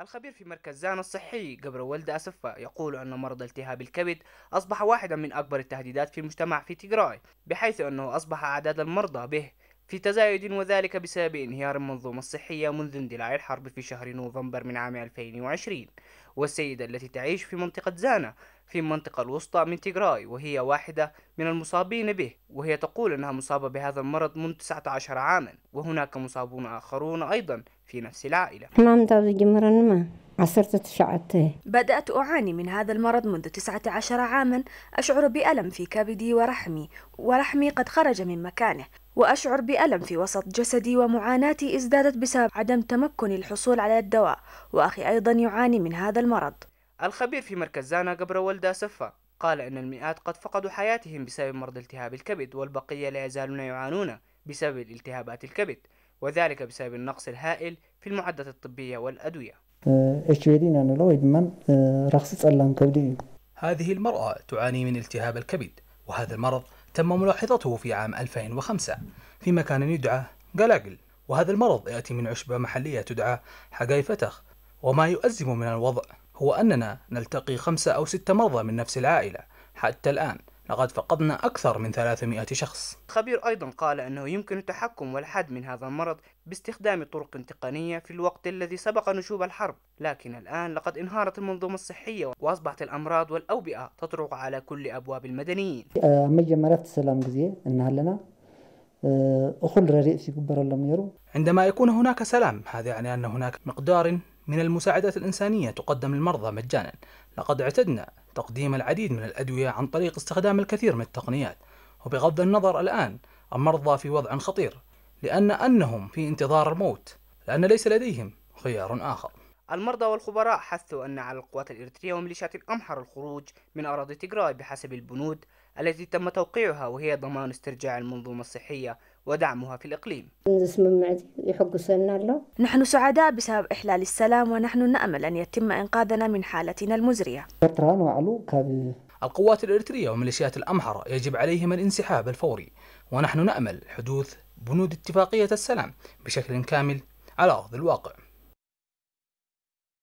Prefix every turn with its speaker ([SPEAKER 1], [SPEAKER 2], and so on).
[SPEAKER 1] الخبير في مركز مركزان الصحي قبر ولد أسفة يقول أن مرض التهاب الكبد أصبح واحدا من أكبر التهديدات في المجتمع في تيغراي بحيث أنه أصبح أعداد المرضى به في تزايد وذلك بسبب انهيار المنظومة الصحية منذ اندلاع الحرب في شهر نوفمبر من عام 2020 والسيدة التي تعيش في منطقة زانا في المنطقة الوسطى من تيغراي وهي واحدة من المصابين به وهي تقول أنها مصابة بهذا المرض منذ 19 عاما وهناك مصابون آخرون أيضا في نفس
[SPEAKER 2] العائلة بدأت أعاني من هذا المرض منذ 19 عاما أشعر بألم في كبدي ورحمي ورحمي قد خرج من مكانه وأشعر بألم في وسط جسدي ومعاناتي ازدادت بسبب عدم تمكني الحصول على الدواء وأخي أيضا يعاني من هذا المرض
[SPEAKER 1] الخبير في مركز زانا قبر قبرول سفا قال إن المئات قد فقدوا حياتهم بسبب مرض التهاب الكبد والبقية لا يزالون يعانون بسبب التهابات الكبد وذلك بسبب النقص الهائل في المعدات الطبية والأدوية أه، يعني؟ أه،
[SPEAKER 3] هذه المرأة تعاني من التهاب الكبد وهذا المرض تم ملاحظته في عام 2005 في مكان يدعى جلاجل وهذا المرض يأتي من عشبة محلية تدعى حقايفتخ وما يؤزم من الوضع هو أننا نلتقي خمسة أو ستة مرضى من نفس العائلة حتى الآن لقد فقدنا أكثر من 300 شخص
[SPEAKER 1] خبير أيضا قال أنه يمكن التحكم والحد من هذا المرض باستخدام طرق تقنية في الوقت الذي سبق نشوب الحرب لكن الآن لقد انهارت المنظومة الصحية وأصبحت الأمراض والأوبئة تطرق على كل أبواب المدنيين
[SPEAKER 3] أه، السلام إنها لنا
[SPEAKER 1] أه، أخل رئيسي
[SPEAKER 3] عندما يكون هناك سلام هذا يعني أن هناك مقدار من المساعدات الإنسانية تقدم للمرضى مجانا لقد اعتدنا تقديم العديد من الأدوية عن طريق استخدام الكثير من التقنيات وبغض النظر الآن المرضى في وضع خطير لأن أنهم في انتظار الموت لأن ليس لديهم خيار آخر
[SPEAKER 1] المرضى والخبراء حثوا أن على القوات الإريترية وميليشيات الأمحر الخروج من أراضي تجراي بحسب البنود التي تم توقيعها وهي ضمان استرجاع المنظومة
[SPEAKER 2] الصحية ودعمها في الإقليم نحن سعداء بسبب إحلال السلام ونحن نأمل أن يتم إنقاذنا من حالتنا المزرية
[SPEAKER 3] القوات الإريترية وميليشيات الأمحر يجب عليهم الانسحاب الفوري ونحن نأمل حدوث بنود اتفاقية السلام بشكل كامل على أرض الواقع